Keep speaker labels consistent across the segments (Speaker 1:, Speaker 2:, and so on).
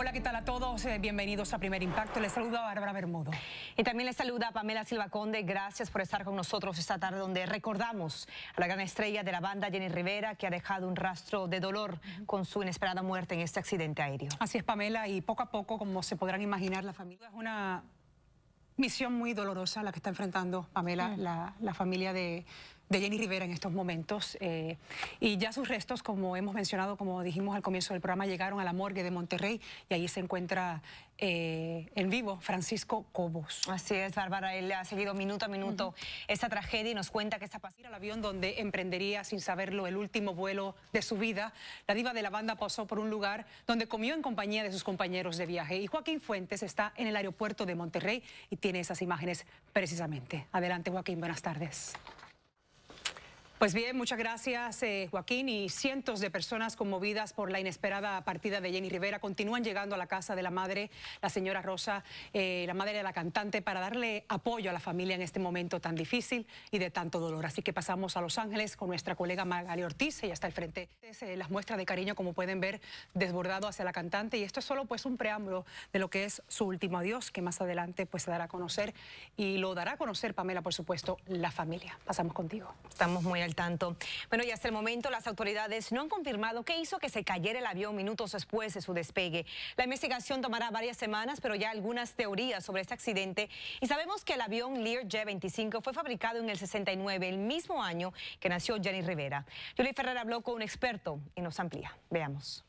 Speaker 1: Hola, ¿qué tal a todos? Eh, bienvenidos a Primer Impacto. Les saluda Bárbara Bermudo. Y también les saluda Pamela Silva Conde. Gracias por estar con nosotros esta tarde donde recordamos a la gran estrella de la banda Jenny Rivera que ha dejado un rastro de dolor con su inesperada muerte
Speaker 2: en este accidente aéreo. Así es, Pamela, y poco a poco, como se podrán imaginar, la familia es una misión muy dolorosa la que está enfrentando Pamela, mm. la familia de de Jenny Rivera en estos momentos. Eh, y ya sus restos, como hemos mencionado, como dijimos al comienzo del programa, llegaron a la morgue de Monterrey y ahí se encuentra eh, en vivo Francisco Cobos. Así es, Bárbara, él ha seguido minuto a minuto esta tragedia y nos cuenta que está pasando al avión donde emprendería, sin saberlo, el último vuelo de su vida. La diva de la banda pasó por un lugar donde comió en compañía de sus compañeros de viaje. Y Joaquín Fuentes está en el aeropuerto de Monterrey y tiene esas imágenes precisamente. Adelante, Joaquín, buenas tardes. Pues bien, muchas gracias eh, Joaquín y cientos de personas conmovidas por la inesperada partida de Jenny Rivera continúan llegando a la casa de la madre, la señora Rosa, eh, la madre de la cantante, para darle apoyo a la familia en este momento tan difícil y de tanto dolor. Así que pasamos a Los Ángeles con nuestra colega Magali Ortiz, ella está al frente. Es, eh, las muestras de cariño, como pueden ver, desbordado hacia la cantante y esto es solo pues un preámbulo de lo que es su último adiós, que más adelante pues se dará a conocer y lo dará a conocer Pamela, por supuesto, la familia. Pasamos contigo. Estamos muy tanto.
Speaker 1: Bueno, y hasta el momento las autoridades no han confirmado qué hizo que se cayera el avión minutos después de su despegue. La investigación tomará varias semanas, pero ya algunas teorías sobre este accidente. Y sabemos que el avión Lear J-25 fue fabricado en el 69, el mismo año que nació Jenny Rivera. Julie Ferrer habló con un experto y nos amplía. Veamos.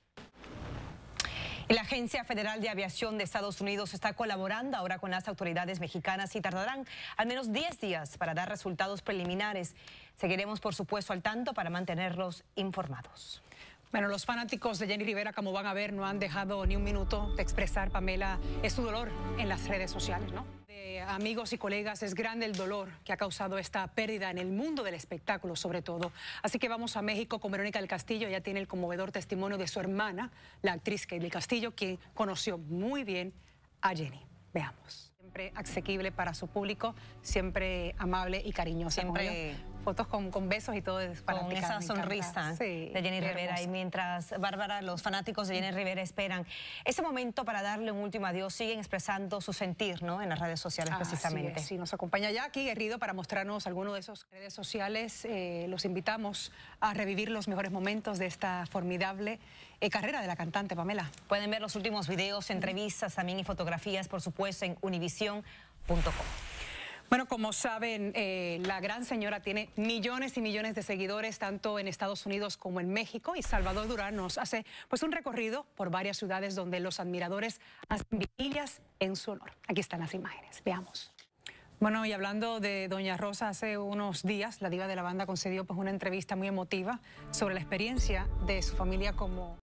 Speaker 1: La Agencia Federal de Aviación de Estados Unidos está colaborando ahora con las autoridades mexicanas y tardarán al menos 10 días para dar resultados preliminares. Seguiremos,
Speaker 2: por supuesto, al tanto para mantenerlos informados. Bueno, los fanáticos de Jenny Rivera, como van a ver, no han dejado ni un minuto de expresar, Pamela, es su dolor en las redes sociales, ¿no? amigos y colegas, es grande el dolor que ha causado esta pérdida en el mundo del espectáculo, sobre todo. Así que vamos a México con Verónica del Castillo. Ella tiene el conmovedor testimonio de su hermana, la actriz del Castillo, quien conoció muy bien a Jenny. Veamos. Siempre asequible para su público, siempre amable y cariñosa. Siempre fotos con, besos y todo. con esa sonrisa de Jenny Rivera. Y
Speaker 1: mientras, Bárbara, los fanáticos de Jenny Rivera esperan ese momento para darle un último adiós, siguen expresando su sentir ¿no? en las redes
Speaker 2: sociales precisamente. Sí, nos acompaña ya aquí Guerrido para mostrarnos alguno de esos redes sociales. Eh, los invitamos a revivir los mejores momentos de esta formidable eh, carrera de la cantante Pamela.
Speaker 1: Pueden ver los últimos videos, entrevistas también y fotografías, por supuesto, en univision.com.
Speaker 2: Bueno, como saben, eh, la gran señora tiene millones y millones de seguidores tanto en Estados Unidos como en México y Salvador Durán nos hace pues un recorrido por varias ciudades donde los admiradores hacen vigilias en su honor. Aquí están las imágenes, veamos. Bueno, y hablando de Doña Rosa, hace unos días la diva de la banda concedió pues una entrevista muy emotiva sobre la experiencia de su familia como...